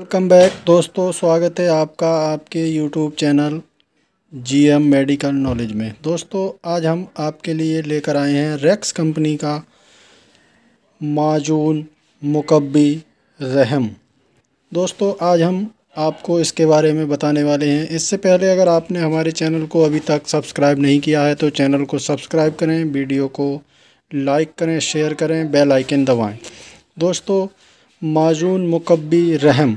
welcome back दोस्तों स्वागत है आपका आपके YouTube channel M medical knowledge में दोस्तों आज हम आपके लिए लेकर आए हैं रेक्स कंपनी का माजून मुकबी रहम दोस्तों आज हम आपको इसके बारे में बताने वाले हैं इससे पहले अगर आपने हमारे चैनल को अभी तक सब्सक्राइब नहीं किया है तो चैनल को सब्सक्राइब करें वीडियो को लाइक करें शेयर करें बेल आइकन दबाएं दोस्तों माजून मुकबी रहम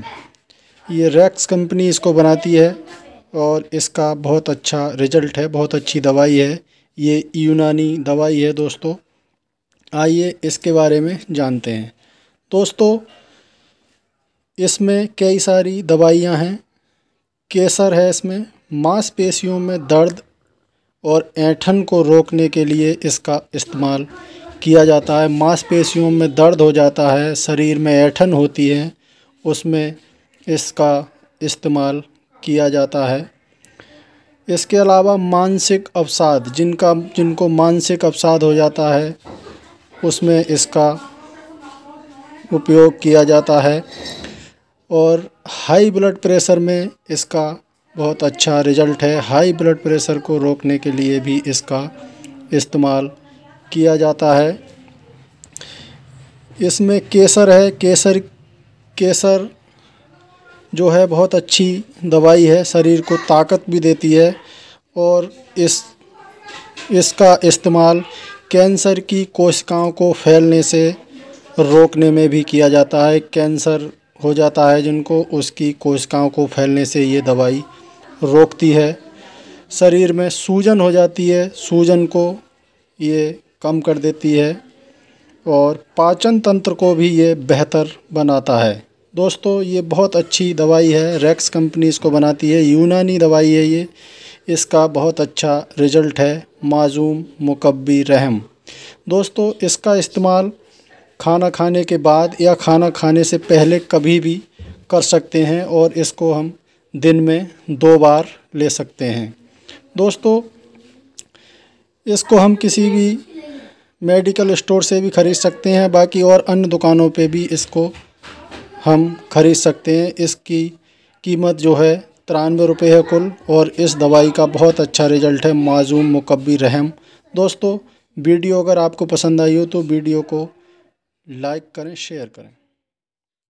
ये रैक्स कंपनी इसको बनाती है और इसका बहुत अच्छा रिजल्ट है बहुत अच्छी दवाई है ये यूनानी दवाई है दोस्तों आइए इसके बारे में जानते हैं दोस्तों इसमें कई सारी दवाइयां हैं केसर है इसमें मांसपेशियों में दर्द और ऐठन को रोकने के लिए इसका इस्तेमाल किया जाता है मांसपेशियों में दर्द हो जाता है शरीर में ऐठन होती है उसमें इसका इस्तेमाल किया जाता है इसके अलावा मानसिक अवसाद जिनका जिनको मानसिक अवसाद हो जाता है उसमें इसका उपयोग किया जाता है और हाई ब्लड प्रेशर में इसका बहुत अच्छा रिजल्ट है हाई ब्लड प्रेशर को रोकने के लिए भी इसका इस्तेमाल किया जाता है इसमें केसर है केसर केसर जो है बहुत अच्छी दवाई है शरीर को ताकत भी देती है और इस इसका इस्तेमाल कैंसर की कोशिकाओं को फैलने से रोकने में भी किया जाता है कैंसर हो जाता है जिनको उसकी कोशिकाओं को फैलने से ये दवाई रोकती है शरीर में सूजन हो जाती है सूजन को ये कम कर देती है और पाचन तंत्र को भी ये बेहतर बनाता है दोस्तों ये बहुत अच्छी दवाई है रेक्स कंपनी इसको बनाती है यूनानी दवाई है ये इसका बहुत अच्छा रिजल्ट है माजूम मकबी रहम दोस्तों इसका इस्तेमाल खाना खाने के बाद या खाना खाने से पहले कभी भी कर सकते हैं और इसको हम दिन में दो बार ले सकते हैं दोस्तों इसको हम किसी भी मेडिकल स्टोर से भी ख़रीद सकते हैं बाकी और अन्य दुकानों पे भी इसको हम ख़रीद सकते हैं इसकी कीमत जो है तिरानवे रुपये है कुल और इस दवाई का बहुत अच्छा रिजल्ट है माजूम मुकबी रहम दोस्तों वीडियो अगर आपको पसंद आई हो तो वीडियो को लाइक करें शेयर करें